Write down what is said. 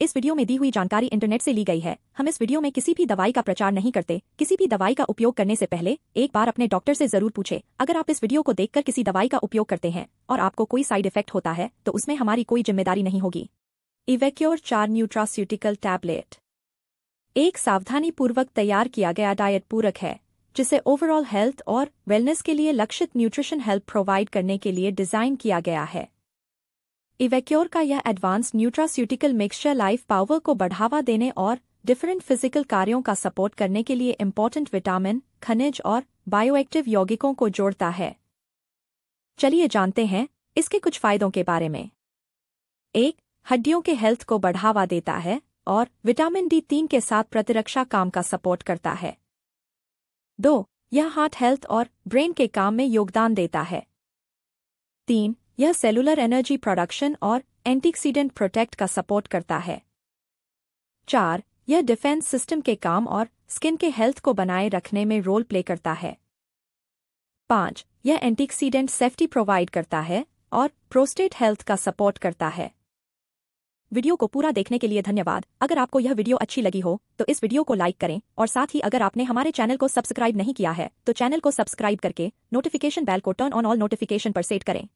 इस वीडियो में दी हुई जानकारी इंटरनेट से ली गई है हम इस वीडियो में किसी भी दवाई का प्रचार नहीं करते किसी भी दवाई का उपयोग करने से पहले एक बार अपने डॉक्टर से जरूर पूछे अगर आप इस वीडियो को देखकर किसी दवाई का उपयोग करते हैं और आपको कोई साइड इफेक्ट होता है तो उसमें हमारी कोई जिम्मेदारी नहीं होगी इवेक्योर चार न्यूट्रास्यूटिकल टैबलेट एक सावधानी पूर्वक तैयार किया गया डायट पूरक है जिसे ओवरऑल हेल्थ और वेलनेस के लिए लक्षित न्यूट्रिशन हेल्प प्रोवाइड करने के लिए डिजाइन किया गया है इवेक्योर का यह advance nutraceutical mixture life power को बढ़ावा देने और डिफरेंट फिजिकल कार्यों का सपोर्ट करने के लिए इम्पोर्टेंट विटामिन खनिज और बायोएक्टिव यौगिकों को जोड़ता है चलिए जानते हैं इसके कुछ फायदों के बारे में एक हड्डियों के हेल्थ को बढ़ावा देता है और विटामिन डी तीन के साथ प्रतिरक्षा काम का सपोर्ट करता है दो यह हार्ट हेल्थ और ब्रेन के काम में योगदान देता है तीन यह सेलुलर एनर्जी प्रोडक्शन और एंटीक्सीडेंट प्रोटेक्ट का सपोर्ट करता है चार यह डिफेंस सिस्टम के काम और स्किन के हेल्थ को बनाए रखने में रोल प्ले करता है पांच यह एंटीक्सीडेंट सेफ्टी प्रोवाइड करता है और प्रोस्टेट हेल्थ का सपोर्ट करता है वीडियो को पूरा देखने के लिए धन्यवाद अगर आपको यह वीडियो अच्छी लगी हो तो इस वीडियो को लाइक करें और साथ ही अगर आपने हमारे चैनल को सब्सक्राइब नहीं किया है तो चैनल को सब्सक्राइब करके नोटिफिकेशन बेल को टर्न ऑन ऑल नोटिफिकेशन पर सेट करें